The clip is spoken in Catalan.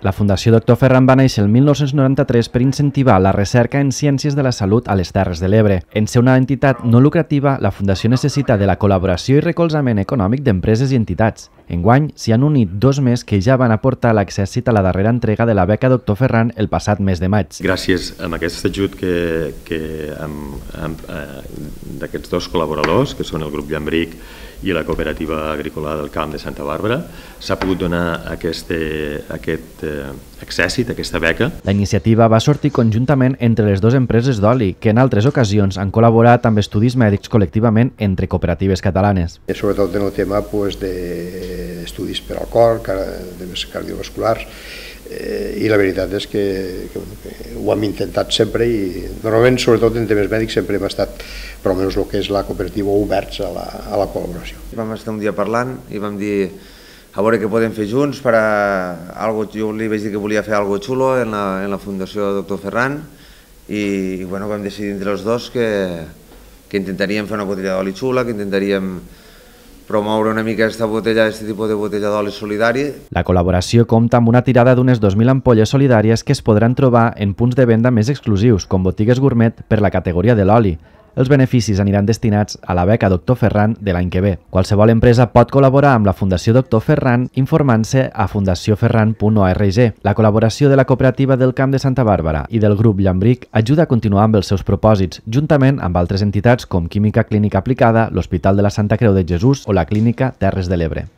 La Fundació Doctor Ferran va néixer el 1993 per incentivar la recerca en ciències de la salut a les Terres de l'Ebre. En ser una entitat no lucrativa, la Fundació necessita de la col·laboració i recolzament econòmic d'empreses i entitats. Enguany s'hi han unit dos més que ja van aportar l'exèrcit a la darrera entrega de la beca Doctor Ferran el passat mes de maig. Gràcies a aquest ajut que, que eh, d'aquests dos col·laboradors, que són el grup Llambric i la cooperativa agrícola del camp de Santa Bàrbara, s'ha pogut donar aquest, eh, aquest accèssit, eh, aquesta beca. La iniciativa va sortir conjuntament entre les dues empreses d'oli, que en altres ocasions han col·laborat amb estudis mèdics col·lectivament entre cooperatives catalanes. I sobretot en el tema pues, d'estudis per al cor, temes cardiovasculars, eh, i la veritat és que, que, que ho hem intentat sempre i normalment, sobretot en temes mèdics, sempre hem estat, però almenys el que és la cooperativa, oberts a la, a la col·laboració. Vam estar un dia parlant i vam dir a veure què podem fer junts per a algo, jo li vaig dir que volia fer algo xulo en la, en la Fundació Doctor Ferran i, i bueno, vam decidir entre els dos que, que intentaríem fer una botella d'oli xula, que intentaríem promoure una mica aquesta botella, aquest tipus de botella d'oli solidari. La col·laboració compta amb una tirada d'unes 2.000 ampolles solidàries que es podran trobar en punts de venda més exclusius, com botigues gourmet, per la categoria de l'oli. Els beneficis aniran destinats a la beca Doctor Ferran de l'any que ve. Qualsevol empresa pot col·laborar amb la Fundació Doctor Ferran informant-se a fundacioferran.org. La col·laboració de la cooperativa del Camp de Santa Bàrbara i del grup Llambric ajuda a continuar amb els seus propòsits, juntament amb altres entitats com Química Clínica Aplicada, l'Hospital de la Santa Creu de Jesús o la Clínica Terres de l'Ebre.